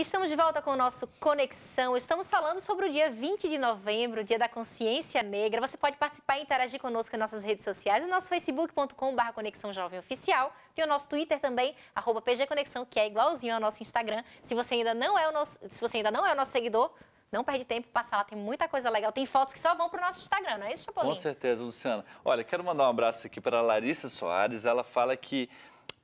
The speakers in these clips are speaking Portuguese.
Estamos de volta com o nosso Conexão. Estamos falando sobre o dia 20 de novembro, dia da consciência negra. Você pode participar e interagir conosco em nossas redes sociais, no nosso facebook.com.br Conexão Jovem Oficial. Tem o nosso Twitter também, arroba PGConexão, que é igualzinho ao nosso Instagram. Se você ainda não é o nosso, se você ainda não é o nosso seguidor, não perde tempo, passa lá, tem muita coisa legal. Tem fotos que só vão para o nosso Instagram, não é isso, Chapolin? Com certeza, Luciana. Olha, quero mandar um abraço aqui para a Larissa Soares. Ela fala que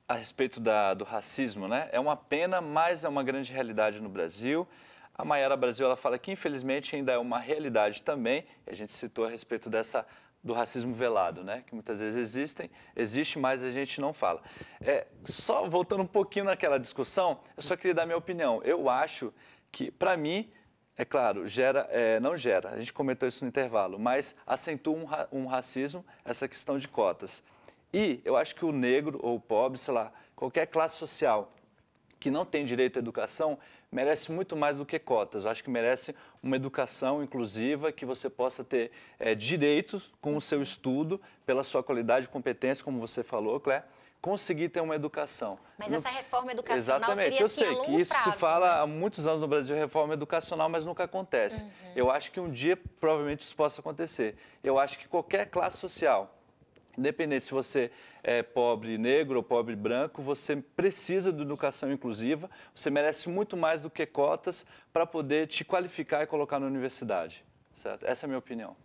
a respeito da, do racismo, né? É uma pena, mas é uma grande realidade no Brasil. A Maiara Brasil ela fala que infelizmente ainda é uma realidade também. a gente citou a respeito dessa do racismo velado, né? Que muitas vezes existem, existe, mas a gente não fala. É, só voltando um pouquinho naquela discussão, eu só queria dar minha opinião. Eu acho que, para mim, é claro, gera, é, não gera. A gente comentou isso no intervalo, mas acentua um, um racismo essa questão de cotas. E eu acho que o negro ou o pobre, sei lá, qualquer classe social que não tem direito à educação, merece muito mais do que cotas. Eu acho que merece uma educação inclusiva, que você possa ter é, direitos com o seu estudo, pela sua qualidade e competência, como você falou, Clé, conseguir ter uma educação. Mas essa reforma educacional Exatamente. seria assim eu sei que isso prazo, se fala né? há muitos anos no Brasil, reforma educacional, mas nunca acontece. Uhum. Eu acho que um dia provavelmente isso possa acontecer. Eu acho que qualquer classe social independente se você é pobre negro ou pobre branco, você precisa de educação inclusiva, você merece muito mais do que cotas para poder te qualificar e colocar na universidade. Certo? Essa é a minha opinião.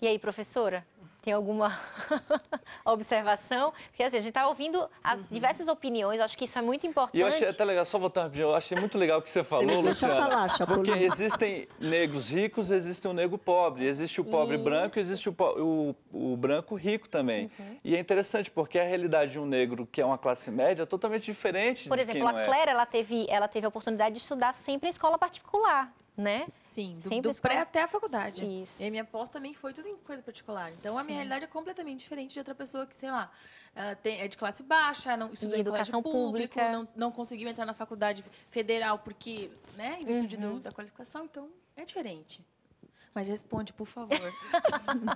E aí, professora? tem alguma observação? Porque assim, a gente está ouvindo as uhum. diversas opiniões, acho que isso é muito importante. E eu achei até legal, só voltar rapidinho, eu achei muito legal o que você falou, deixa Luciana. Falar, Chapolin. porque existem negros ricos, existe o um negro pobre, existe o pobre isso. branco, existe o, o, o, branco rico também. Uhum. E é interessante, porque a realidade de um negro que é uma classe média é totalmente diferente. Por exemplo, a é. Claire, é. ela, teve, ela teve a oportunidade de estudar sempre em escola particular né? Sim, do, do escola... pré até a faculdade. Isso. E a minha pós também foi tudo em coisa particular. Então, Sim. a minha realidade é completamente diferente de outra pessoa que, sei lá, é de classe baixa, não estudou em educação público, pública. Não, não conseguiu entrar na faculdade federal porque, né, em virtude uhum. do, da qualificação. Então, é diferente. Mas responde, por favor.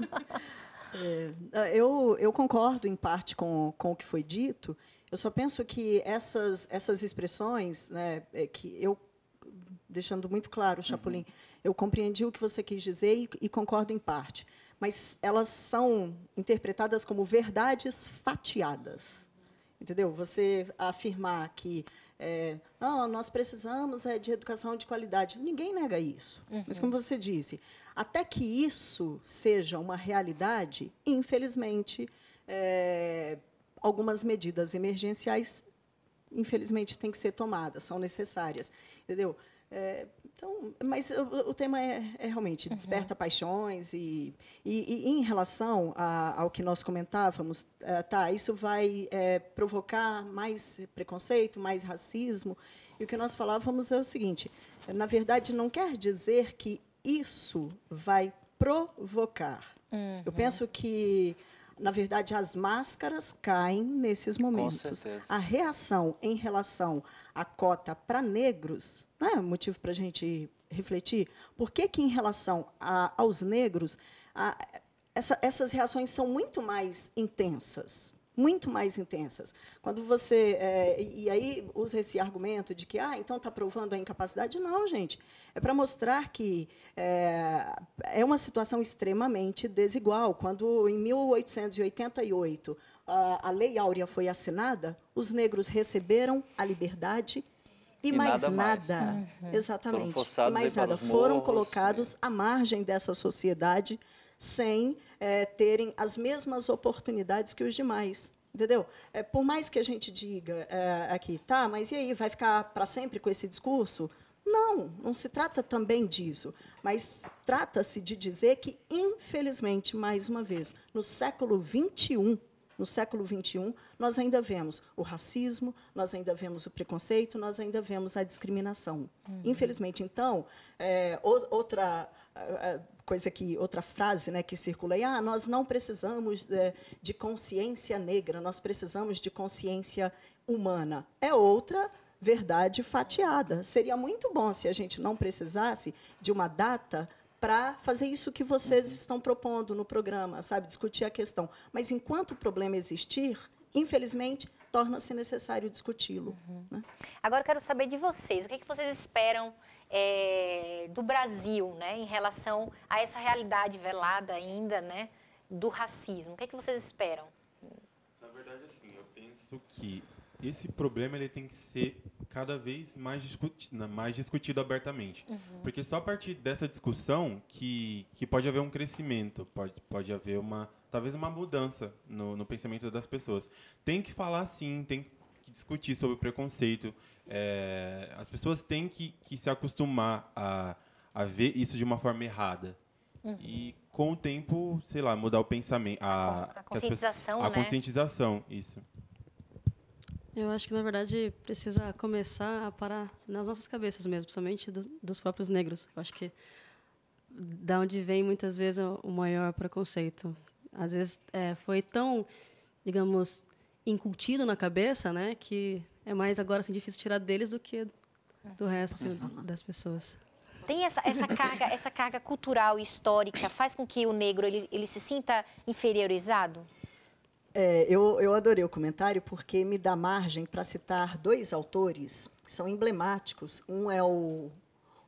é, ah, eu, eu concordo, em parte, com, com o que foi dito. Eu só penso que essas, essas expressões, né, é, que eu deixando muito claro, uhum. Chapolin. Uhum. Eu compreendi o que você quis dizer e, e, concordo em parte, mas elas são interpretadas como verdades fatiadas. Entendeu? Você afirmar que é, não, nós precisamos é, de educação de qualidade. Ninguém nega isso. Uhum. Mas, como uhum. você disse, até que isso seja uma realidade, infelizmente, é, algumas medidas emergenciais, infelizmente, têm que ser tomadas, são necessárias. Entendeu? É, então, mas o, o tema é, é realmente uhum. desperta paixões e, e, e em relação a, ao que nós comentávamos, é, tá, isso vai é, provocar mais preconceito, mais racismo. E o que nós falávamos é o seguinte: na verdade, não quer dizer que isso vai provocar. Uhum. Eu penso que na verdade, as máscaras caem nesses momentos. A reação em relação à cota para negros, não é motivo para a gente refletir? Por que, que em relação a, aos negros, a, essa, essas reações são muito mais intensas? muito mais intensas. Quando você é, e aí usa esse argumento de que ah, então está provando a incapacidade? Não, gente. É para mostrar que é, é uma situação extremamente desigual. Quando em 1888 a, a Lei Áurea foi assinada, os negros receberam a liberdade e, e, mais nada. nada. Uhum. Exatamente. Foram mais nada. Foram morros, colocados né? à margem dessa sociedade sem é, terem as mesmas oportunidades que os demais. Entendeu? É, por mais que a gente diga é, aqui, tá, mas e aí, vai ficar para sempre com esse discurso? Não, não se trata também disso, mas trata-se de dizer que, infelizmente, mais uma vez, no século XXI, no século XXI, nós ainda vemos o racismo, nós ainda vemos o preconceito, nós ainda vemos a discriminação. Uhum. Infelizmente, então, é, outra coisa que outra frase, né, que circula aí, ah, nós não precisamos de, eh, de consciência negra, nós precisamos de consciência humana. É outra verdade fatiada. Seria muito bom se a gente não precisasse de uma data para fazer isso que vocês uhum. estão propondo no programa, sabe, discutir a questão. Mas enquanto o problema existir, infelizmente, torna-se necessário discuti-lo. Uhum. Né? Agora eu quero saber de vocês, o que, é que vocês esperam é, do Brasil, né, em relação a essa realidade velada ainda, né, do racismo? O que é que vocês esperam? Na verdade, assim, eu penso que esse problema ele tem que ser cada vez mais discutido, mais discutido abertamente. Uhum. Porque só a partir dessa discussão que, que pode haver um crescimento, pode, pode haver uma talvez uma mudança no, no pensamento das pessoas. Tem que falar sim, tem que que discutir sobre o preconceito. É, as pessoas têm que, que se acostumar a, a ver isso de uma forma errada. Uhum. E com o tempo, sei lá, mudar o pensamento. A, a conscientização. Pessoas, a né? conscientização, isso. Eu acho que, na verdade, precisa começar a parar nas nossas cabeças mesmo, principalmente do, dos próprios negros. Eu acho que da onde vem, muitas vezes, o maior preconceito. Às vezes, é, foi tão, digamos, incutido na cabeça, né? Que é mais agora assim, difícil tirar deles do que do resto assim, das pessoas. Tem essa, essa, carga, essa carga cultural e histórica, faz com que o negro ele, ele se sinta inferiorizado? É, eu, eu adorei o comentário porque me dá margem para citar dois autores que são emblemáticos. Um é o,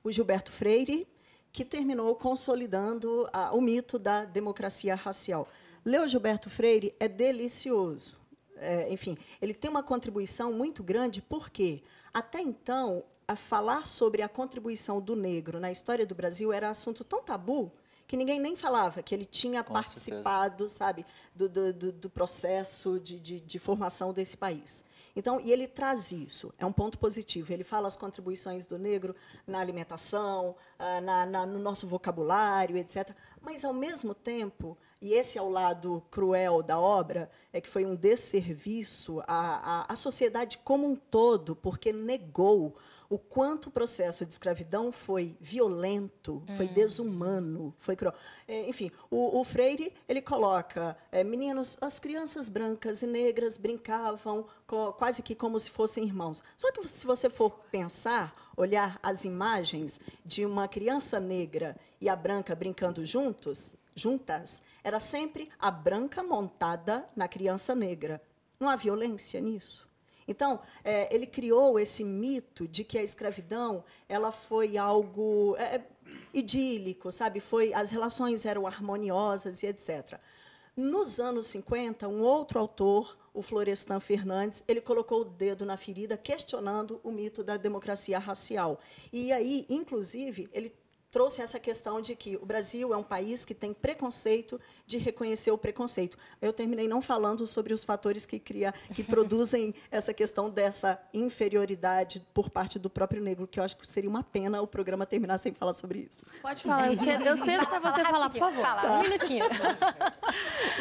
o Gilberto Freire, que terminou consolidando a, o mito da democracia racial. Leu Gilberto Freire é delicioso é, enfim, ele tem uma contribuição muito grande, porque até então, a falar sobre a contribuição do negro na história do Brasil era assunto tão tabu que ninguém nem falava que ele tinha Com participado, certeza. sabe, do, do, do processo de, de, de, formação desse país. Então, e ele traz isso, é um ponto positivo. Ele fala as contribuições do negro na alimentação, ah, na, na, no nosso vocabulário, etc. Mas, ao mesmo tempo, e esse é o lado cruel da obra, é que foi um desserviço à, à, à sociedade como um todo, porque negou o quanto o processo de escravidão foi violento, hum. foi desumano, foi cruel. É, enfim, o, o, Freire ele coloca, é, meninos, as crianças brancas e negras brincavam co, quase que como se fossem irmãos. Só que se você for pensar, olhar as imagens de uma criança negra e a branca brincando juntos, juntas, era sempre a branca montada na criança negra. Não há violência nisso? Então, é, ele criou esse mito de que a escravidão ela foi algo é, é idílico, sabe? Foi as relações eram harmoniosas e etc. Nos anos 50, um outro autor, o Florestan Fernandes, ele colocou o dedo na ferida questionando o mito da democracia racial. E aí, inclusive, ele trouxe essa questão de que o Brasil é um país que tem preconceito de reconhecer o preconceito. Eu terminei não falando sobre os fatores que cria, que produzem essa questão dessa inferioridade por parte do próprio negro, que eu acho que seria uma pena o programa terminar sem falar sobre isso. Pode falar, eu cedo, para você falar, por favor. Fala, um minutinho.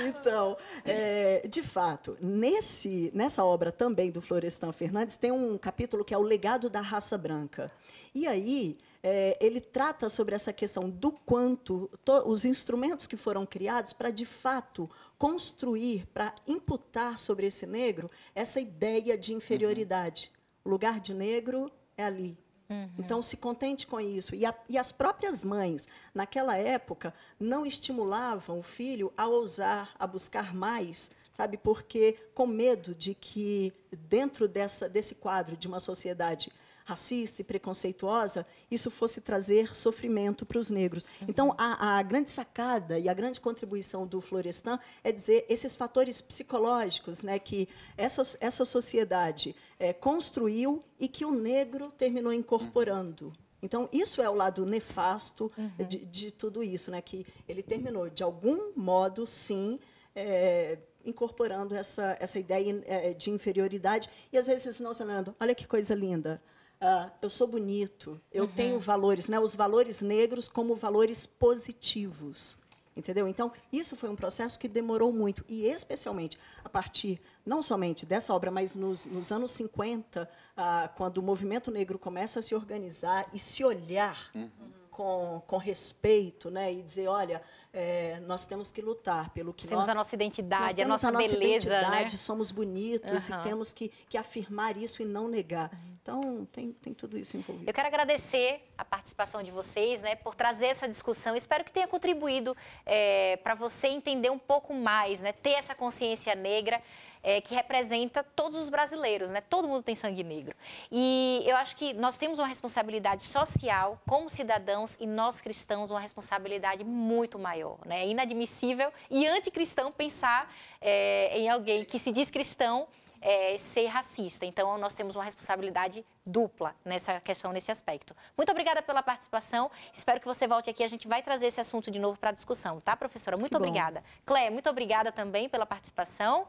Então, é, de fato, nesse, nessa obra também do Florestan Fernandes tem um capítulo que é o legado da raça branca. E aí é, ele trata sobre essa questão do quanto to, os instrumentos que foram criados para, de fato, construir, para imputar sobre esse negro essa ideia de inferioridade. Uhum. O lugar de negro é ali. Uhum. Então, se contente com isso. E, a, e as próprias mães, naquela época, não estimulavam o filho a ousar, a buscar mais, sabe? Porque com medo de que dentro dessa, desse quadro de uma sociedade racista e preconceituosa, isso fosse trazer sofrimento para os negros. Uhum. Então, a, a, grande sacada e a grande contribuição do Florestan é dizer esses fatores psicológicos né, que essa, essa sociedade é, construiu e que o negro terminou incorporando. Uhum. Então, isso é o lado nefasto uhum. de, de, tudo isso, né? que ele terminou, de algum modo, sim, é, incorporando essa, essa ideia eh, eh, de inferioridade. E, às vezes, não, Fernando, olha que coisa linda. Uh, eu sou bonito, eu uhum. tenho valores, né? os valores negros como valores positivos. Entendeu? Então, isso foi um processo que demorou muito. E, especialmente, a partir não somente dessa obra, mas nos, nos anos 50, uh, ah, quando o movimento negro começa a se organizar e se olhar. Uhum com, com respeito, né? E dizer, olha, é, nós temos que lutar pelo que temos nós... Temos a nossa identidade, a nossa, a nossa beleza, né? identidade, né? somos bonitos uhum. e temos que, que afirmar isso e não negar. Então, tem, tem tudo isso envolvido. Eu quero agradecer a participação de vocês, né? Por trazer essa discussão. Espero que tenha contribuído é, eh, para você entender um pouco mais, né? Ter essa consciência negra é, que representa todos os brasileiros, né? Todo mundo tem sangue negro. E eu acho que nós temos uma responsabilidade social como cidadãos e nós cristãos uma responsabilidade muito maior, né? É inadmissível e anticristão pensar é, em alguém que se diz cristão é, ser racista. Então, nós temos uma responsabilidade dupla nessa questão, nesse aspecto. Muito obrigada pela participação. Espero que você volte aqui. A gente vai trazer esse assunto de novo para a discussão, tá, professora? Muito que obrigada. Clé, muito obrigada também pela participação.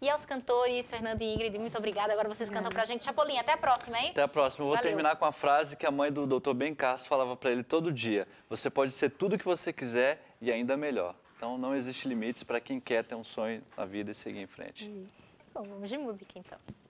E aos cantores, Fernando e Ingrid, muito obrigada. Agora vocês cantam pra gente. Chapolin, até a próxima, hein? Até a próxima. Eu vou Valeu. terminar com a frase que a mãe do Dr. Ben Castro falava para ele todo dia. Você pode ser tudo o que você quiser e ainda melhor. Então não existe limites para quem quer ter um sonho na vida e seguir em frente. Bom, vamos de música então.